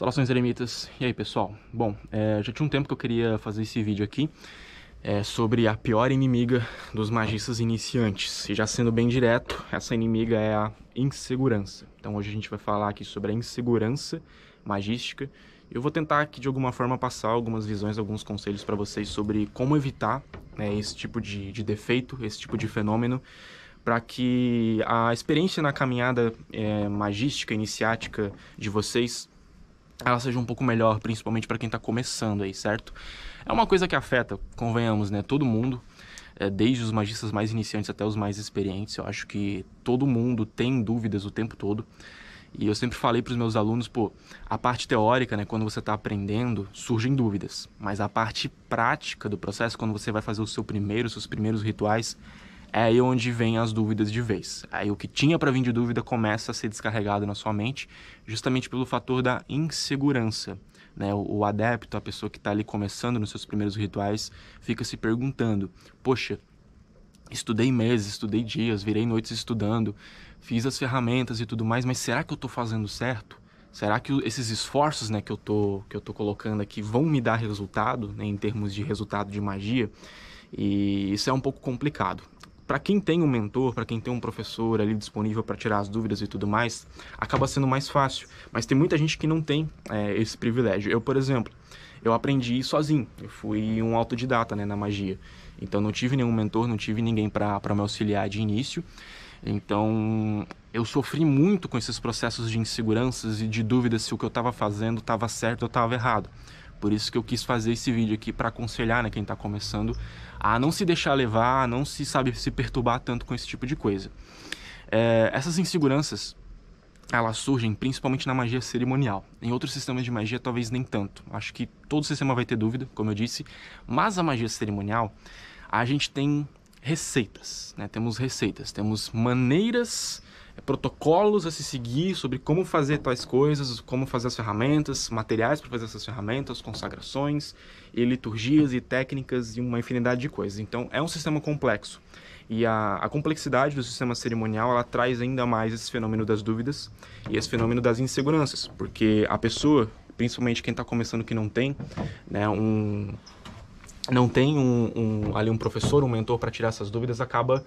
Saudações eremitas, e aí pessoal? Bom, é, já tinha um tempo que eu queria fazer esse vídeo aqui é, sobre a pior inimiga dos magistas iniciantes. E já sendo bem direto, essa inimiga é a insegurança. Então hoje a gente vai falar aqui sobre a insegurança magística. Eu vou tentar aqui de alguma forma passar algumas visões, alguns conselhos para vocês sobre como evitar né, esse tipo de, de defeito, esse tipo de fenômeno, para que a experiência na caminhada é, magística, iniciática de vocês ela seja um pouco melhor, principalmente para quem está começando aí, certo? É uma coisa que afeta, convenhamos, né, todo mundo, é, desde os magistas mais iniciantes até os mais experientes. Eu acho que todo mundo tem dúvidas o tempo todo. E eu sempre falei para os meus alunos, pô, a parte teórica, né, quando você está aprendendo, surgem dúvidas, mas a parte prática do processo, quando você vai fazer o seu primeiro, seus primeiros rituais, é aí onde vem as dúvidas de vez. Aí o que tinha para vir de dúvida começa a ser descarregado na sua mente, justamente pelo fator da insegurança. Né? O, o adepto, a pessoa que está ali começando nos seus primeiros rituais, fica se perguntando: poxa, estudei meses, estudei dias, virei noites estudando, fiz as ferramentas e tudo mais, mas será que eu estou fazendo certo? Será que esses esforços né, que, eu tô, que eu tô colocando aqui vão me dar resultado né, em termos de resultado de magia? E isso é um pouco complicado para quem tem um mentor, para quem tem um professor ali disponível para tirar as dúvidas e tudo mais, acaba sendo mais fácil. Mas tem muita gente que não tem é, esse privilégio. Eu, por exemplo, eu aprendi sozinho. Eu fui um autodidata né, na magia. Então não tive nenhum mentor, não tive ninguém para me auxiliar de início. Então eu sofri muito com esses processos de inseguranças e de dúvidas se o que eu estava fazendo estava certo ou estava errado. Por isso que eu quis fazer esse vídeo aqui para aconselhar né, quem está começando a não se deixar levar, a não se sabe se perturbar tanto com esse tipo de coisa. É, essas inseguranças elas surgem principalmente na magia cerimonial. Em outros sistemas de magia, talvez nem tanto. Acho que todo sistema vai ter dúvida, como eu disse. Mas a magia cerimonial, a gente tem receitas, né? Temos receitas, temos maneiras protocolos a se seguir sobre como fazer tais coisas, como fazer as ferramentas, materiais para fazer essas ferramentas, consagrações, e liturgias e técnicas e uma infinidade de coisas. Então é um sistema complexo. E a, a complexidade do sistema cerimonial ela traz ainda mais esse fenômeno das dúvidas e esse fenômeno das inseguranças, porque a pessoa, principalmente quem está começando que não tem né, um, não tem um, um, ali um professor, um mentor para tirar essas dúvidas, acaba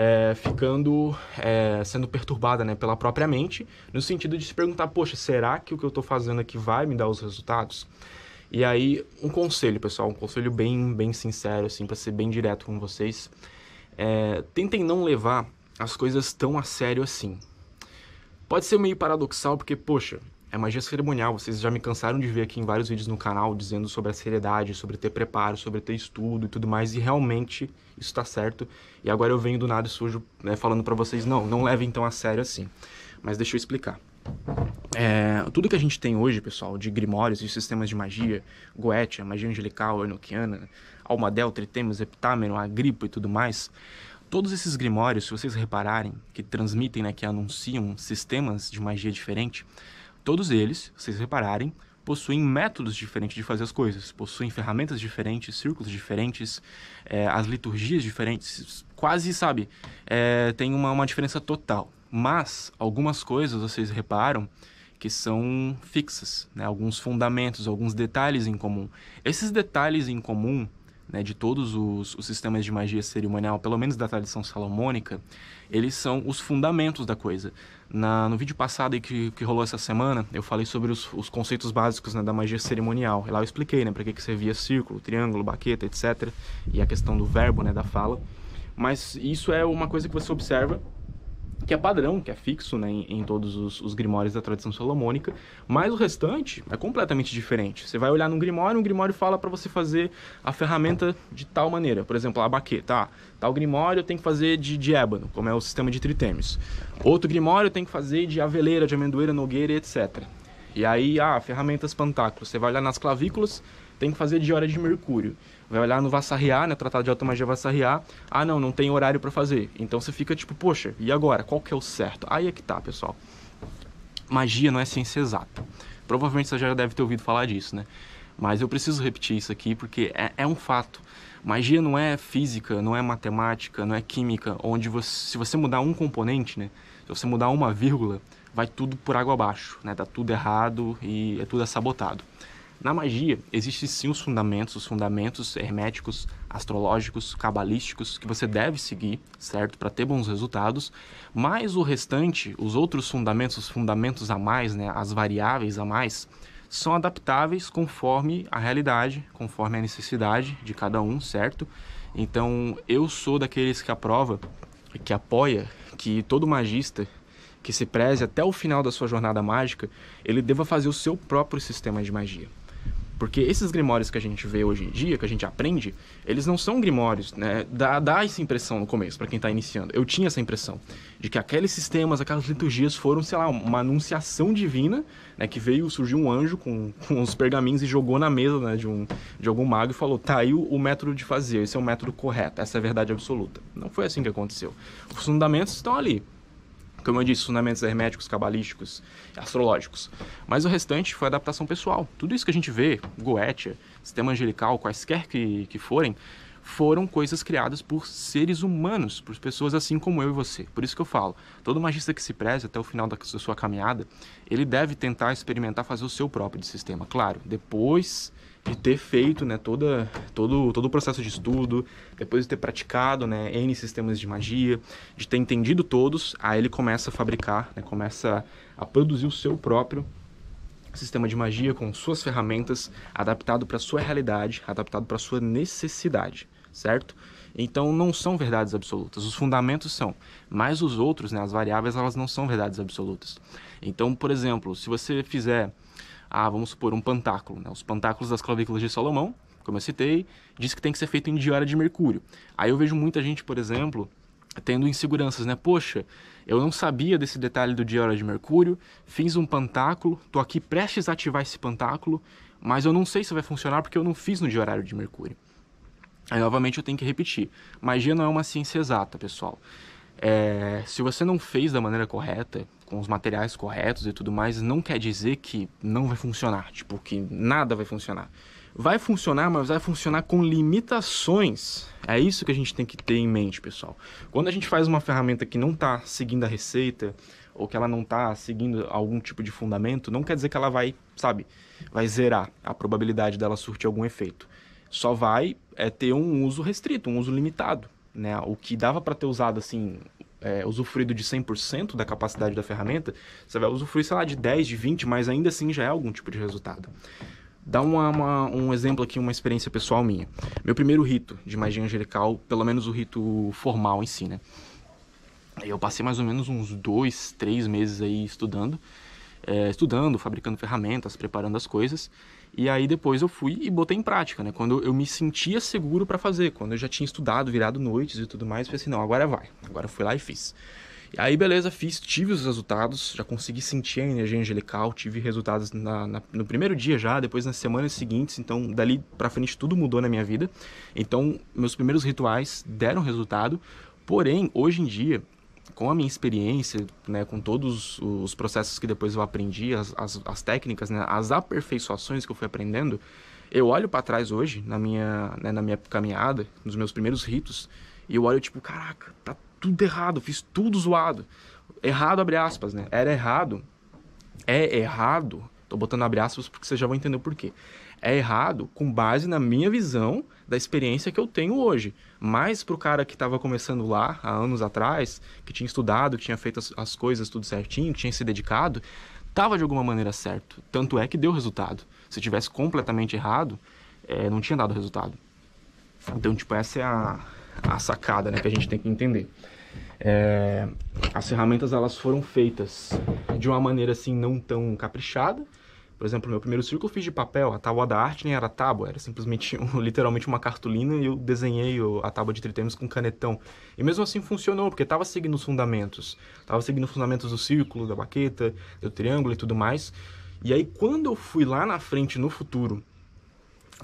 é, ficando é, sendo perturbada né, pela própria mente, no sentido de se perguntar, poxa, será que o que eu estou fazendo aqui vai me dar os resultados? E aí, um conselho, pessoal, um conselho bem, bem sincero, assim, para ser bem direto com vocês, é, tentem não levar as coisas tão a sério assim. Pode ser meio paradoxal, porque, poxa, é magia cerimonial, vocês já me cansaram de ver aqui em vários vídeos no canal dizendo sobre a seriedade, sobre ter preparo, sobre ter estudo e tudo mais, e realmente isso está certo. E agora eu venho do nada sujo né, falando para vocês, não, não levem tão a sério assim. Mas deixa eu explicar. É, tudo que a gente tem hoje, pessoal, de grimórios e sistemas de magia, Goetia, magia angelical, alma Almadel, Tritemis, Epitâmeno, agripo e tudo mais, todos esses grimórios, se vocês repararem, que transmitem, né, que anunciam sistemas de magia diferente, Todos eles, vocês repararem, possuem métodos diferentes de fazer as coisas, possuem ferramentas diferentes, círculos diferentes, é, as liturgias diferentes, quase, sabe, é, tem uma, uma diferença total. Mas algumas coisas vocês reparam que são fixas, né? alguns fundamentos, alguns detalhes em comum. Esses detalhes em comum né, de todos os, os, sistemas de magia cerimonial, pelo menos da tradição salomônica, eles são os fundamentos da coisa. Na, no vídeo passado que, que rolou essa semana, eu falei sobre os, os conceitos básicos né, da magia cerimonial. E lá eu expliquei né, para que, que servia círculo, triângulo, baqueta, etc. E a questão do verbo, né, da fala. Mas isso é uma coisa que você observa que é padrão, que é fixo né, em, em todos os, os, grimórios da tradição solomônica, mas o restante é completamente diferente. Você vai olhar num grimório, um grimório fala para você fazer a ferramenta de tal maneira, por exemplo, a baqueta, ah, tal grimório tem que fazer de, de ébano, como é o sistema de tritêmios. Outro grimório tem que fazer de aveleira, de amendoeira, nogueira, etc. E aí, ah, ferramentas pantáculos. Você vai olhar nas clavículas, tem que fazer de hora de mercúrio. Vai olhar no Vassarriá, né? Tratado de Automagia Vassarriá. Ah, não, não tem horário para fazer. Então você fica tipo, poxa, e agora? Qual que é o certo? Aí é que tá, pessoal. Magia não é ciência exata. Provavelmente você já deve ter ouvido falar disso, né? Mas eu preciso repetir isso aqui porque é, é um fato. Magia não é física, não é matemática, não é química, onde você, se você mudar um componente, né, se você mudar uma vírgula, vai tudo por água abaixo, né, dá tá tudo errado e é tudo é sabotado. Na magia, existem sim os fundamentos, os fundamentos herméticos, astrológicos, cabalísticos, que você deve seguir, certo? Para ter bons resultados. Mas o restante, os outros fundamentos, os fundamentos a mais, né? as variáveis a mais, são adaptáveis conforme a realidade, conforme a necessidade de cada um, certo? Então, eu sou daqueles que aprova, que apoia que todo magista que se preze até o final da sua jornada mágica, ele deva fazer o seu próprio sistema de magia. Porque esses grimórios que a gente vê hoje em dia, que a gente aprende, eles não são grimórios, né? Dá, dá essa impressão no começo, para quem está iniciando. Eu tinha essa impressão de que aqueles sistemas, aquelas liturgias foram, sei lá, uma anunciação divina, né? Que veio, surgiu um anjo com, com os pergaminhos e jogou na mesa né? de, um, de algum mago e falou: tá aí o, o método de fazer, esse é o método correto, essa é a verdade absoluta. Não foi assim que aconteceu. Os fundamentos estão ali. Como eu disse, fundamentos herméticos, cabalísticos, astrológicos. Mas o restante foi adaptação pessoal. Tudo isso que a gente vê, Goethe, sistema angelical, quaisquer que, que forem, foram coisas criadas por seres humanos, por pessoas assim como eu e você. Por isso que eu falo, todo magista que se preze até o final da sua caminhada, ele deve tentar experimentar fazer o seu próprio de sistema. Claro, depois de ter feito né, toda, todo, todo o processo de estudo, depois de ter praticado né, N sistemas de magia, de ter entendido todos, aí ele começa a fabricar, né, começa a produzir o seu próprio sistema de magia com suas ferramentas, adaptado para sua realidade, adaptado para sua necessidade, certo? Então não são verdades absolutas. Os fundamentos são, mas os outros, né, as variáveis, elas não são verdades absolutas. Então, por exemplo, se você fizer a, vamos supor, um pantáculo, né? os pantáculos das clavículas de Salomão, como eu citei, diz que tem que ser feito em diária de mercúrio. Aí eu vejo muita gente, por exemplo, tendo inseguranças, né? Poxa, eu não sabia desse detalhe do diário de mercúrio, fiz um pantáculo, tô aqui prestes a ativar esse pantáculo, mas eu não sei se vai funcionar porque eu não fiz no diário de mercúrio. Aí novamente eu tenho que repetir, magia não é uma ciência exata, pessoal. É, se você não fez da maneira correta, com os materiais corretos e tudo mais, não quer dizer que não vai funcionar, tipo, que nada vai funcionar. Vai funcionar, mas vai funcionar com limitações. É isso que a gente tem que ter em mente, pessoal. Quando a gente faz uma ferramenta que não está seguindo a receita, ou que ela não está seguindo algum tipo de fundamento, não quer dizer que ela vai, sabe, vai zerar a probabilidade dela surtir algum efeito. Só vai é, ter um uso restrito, um uso limitado né, o que dava para ter usado assim, é, usufruído de 100% da capacidade da ferramenta, você vai usufruir, sei lá, de 10, de 20, mas ainda assim já é algum tipo de resultado. Dá uma, uma, um exemplo aqui, uma experiência pessoal minha. Meu primeiro rito de magia angelical, pelo menos o rito formal em si, né? Eu passei mais ou menos uns dois, três meses aí estudando, é, estudando, fabricando ferramentas, preparando as coisas. E aí depois eu fui e botei em prática, né? Quando eu me sentia seguro para fazer, quando eu já tinha estudado, virado noites e tudo mais, eu falei assim, não, agora vai. Agora eu fui lá e fiz. E aí, beleza, fiz, tive os resultados, já consegui sentir a energia angelical, tive resultados na, na, no primeiro dia já, depois nas semanas seguintes, então dali para frente tudo mudou na minha vida. Então, meus primeiros rituais deram resultado, porém, hoje em dia, com a minha experiência, né, com todos os processos que depois eu aprendi, as, as, as técnicas, né, as aperfeiçoações que eu fui aprendendo, eu olho para trás hoje, na minha, né, na minha caminhada, nos meus primeiros ritos, e eu olho tipo, caraca, tá tudo errado, fiz tudo zoado. Errado, abre aspas, né? Era errado. É errado. Tô botando abre aspas porque vocês já vão entender o porquê é errado com base na minha visão da experiência que eu tenho hoje. Mas para o cara que estava começando lá há anos atrás, que tinha estudado, que tinha feito as, as coisas tudo certinho, que tinha se dedicado, estava de alguma maneira certo. Tanto é que deu resultado. Se tivesse completamente errado, é, não tinha dado resultado. Então, tipo, essa é a, a sacada né, que a gente tem que entender. É, as ferramentas elas foram feitas de uma maneira assim não tão caprichada, por exemplo, meu primeiro círculo eu fiz de papel, a tábua da arte nem era tábua, era simplesmente, literalmente uma cartolina e eu desenhei a tábua de tritêmios com canetão. E mesmo assim funcionou, porque estava seguindo os fundamentos. Estava seguindo os fundamentos do círculo, da baqueta, do triângulo e tudo mais. E aí quando eu fui lá na frente, no futuro,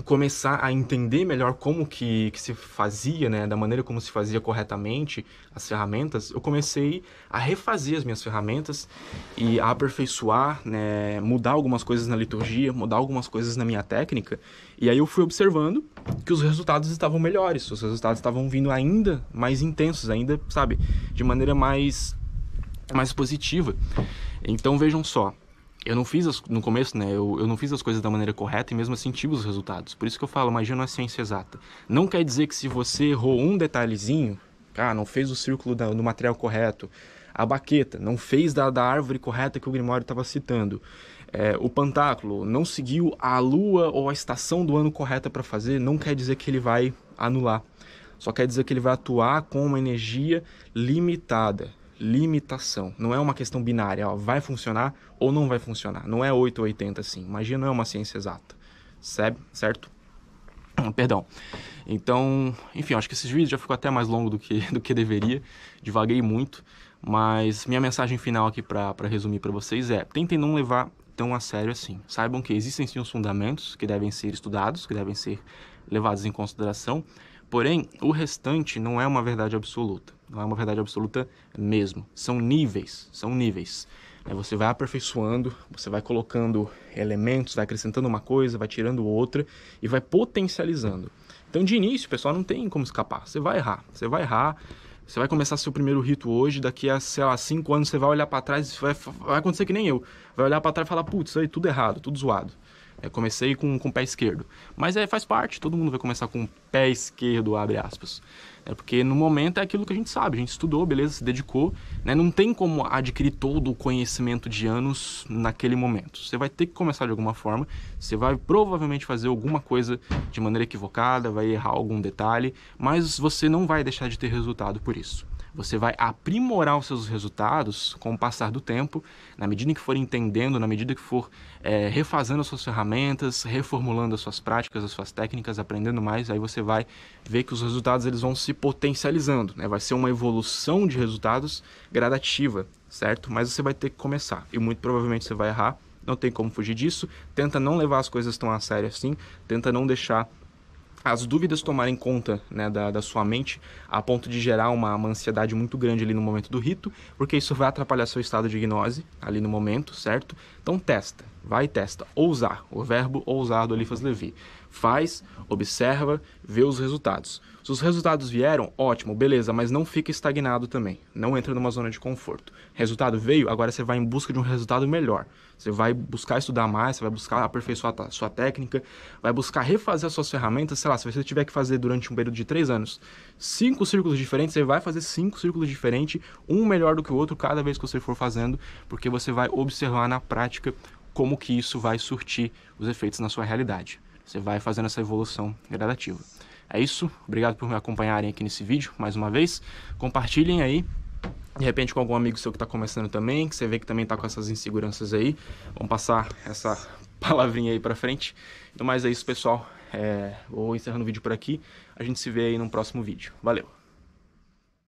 começar a entender melhor como que, que se fazia, né, da maneira como se fazia corretamente as ferramentas, eu comecei a refazer as minhas ferramentas e a aperfeiçoar, né, mudar algumas coisas na liturgia, mudar algumas coisas na minha técnica, e aí eu fui observando que os resultados estavam melhores, os resultados estavam vindo ainda mais intensos, ainda, sabe, de maneira mais mais positiva. Então vejam só, eu não fiz as, no começo, né? Eu, eu não fiz as coisas da maneira correta e mesmo assim tive os resultados. Por isso que eu falo, magia não é ciência exata. Não quer dizer que se você errou um detalhezinho, ah, não fez o círculo da, do material correto, a baqueta não fez da, da árvore correta que o Grimório estava citando, é, o pantáculo não seguiu a lua ou a estação do ano correta para fazer, não quer dizer que ele vai anular. Só quer dizer que ele vai atuar com uma energia limitada limitação. Não é uma questão binária, ó, vai funcionar ou não vai funcionar. Não é 8 ou 80 assim. Magia não é uma ciência exata, certo? Ah, perdão. Então, enfim, acho que esse vídeo já ficou até mais longo do que, do que deveria. Divaguei muito, mas minha mensagem final aqui para resumir para vocês é: tentem não levar tão a sério assim. Saibam que existem sim os fundamentos que devem ser estudados, que devem ser levados em consideração Porém, o restante não é uma verdade absoluta. Não é uma verdade absoluta mesmo. São níveis, são níveis. É, você vai aperfeiçoando, você vai colocando elementos, vai acrescentando uma coisa, vai tirando outra e vai potencializando. Então, de início, pessoal, não tem como escapar. Você vai errar, você vai errar. Você vai começar seu primeiro rito hoje, daqui a, sei lá, cinco anos você vai olhar para trás, vai, vai acontecer que nem eu. Vai olhar para trás e falar, putz, isso aí tudo errado, tudo zoado. É, comecei com, com o pé esquerdo. Mas é, faz parte, todo mundo vai começar com o pé esquerdo, abre aspas. É porque no momento é aquilo que a gente sabe, a gente estudou, beleza, se dedicou, né? Não tem como adquirir todo o conhecimento de anos naquele momento. Você vai ter que começar de alguma forma, você vai provavelmente fazer alguma coisa de maneira equivocada, vai errar algum detalhe, mas você não vai deixar de ter resultado por isso. Você vai aprimorar os seus resultados com o passar do tempo, na medida que for entendendo, na medida que for é, refazendo as suas ferramentas, reformulando as suas práticas, as suas técnicas, aprendendo mais, aí você vai ver que os resultados eles vão se potencializando, né? Vai ser uma evolução de resultados gradativa, certo? Mas você vai ter que começar e muito provavelmente você vai errar não tem como fugir disso. Tenta não levar as coisas tão a sério assim, tenta não deixar as dúvidas tomarem conta né, da, da, sua mente a ponto de gerar uma, uma, ansiedade muito grande ali no momento do rito, porque isso vai atrapalhar seu estado de gnose ali no momento, certo? Então testa, vai e testa. Ousar, o verbo ousar do Elifas Levi. Faz, observa, vê os resultados. Se os resultados vieram, ótimo, beleza, mas não fica estagnado também. Não entra numa zona de conforto. Resultado veio, agora você vai em busca de um resultado melhor. Você vai buscar estudar mais, você vai buscar aperfeiçoar a sua técnica, vai buscar refazer as suas ferramentas. Sei lá, se você tiver que fazer durante um período de três anos cinco círculos diferentes, você vai fazer cinco círculos diferentes, um melhor do que o outro cada vez que você for fazendo, porque você vai observar na prática como que isso vai surtir os efeitos na sua realidade. Você vai fazendo essa evolução gradativa. É isso, obrigado por me acompanharem aqui nesse vídeo mais uma vez. Compartilhem aí de repente com algum amigo seu que está começando também, que você vê que também está com essas inseguranças aí. Vamos passar essa palavrinha aí para frente. Então, mais é isso, pessoal. É, vou encerrando o vídeo por aqui. A gente se vê aí no próximo vídeo. Valeu!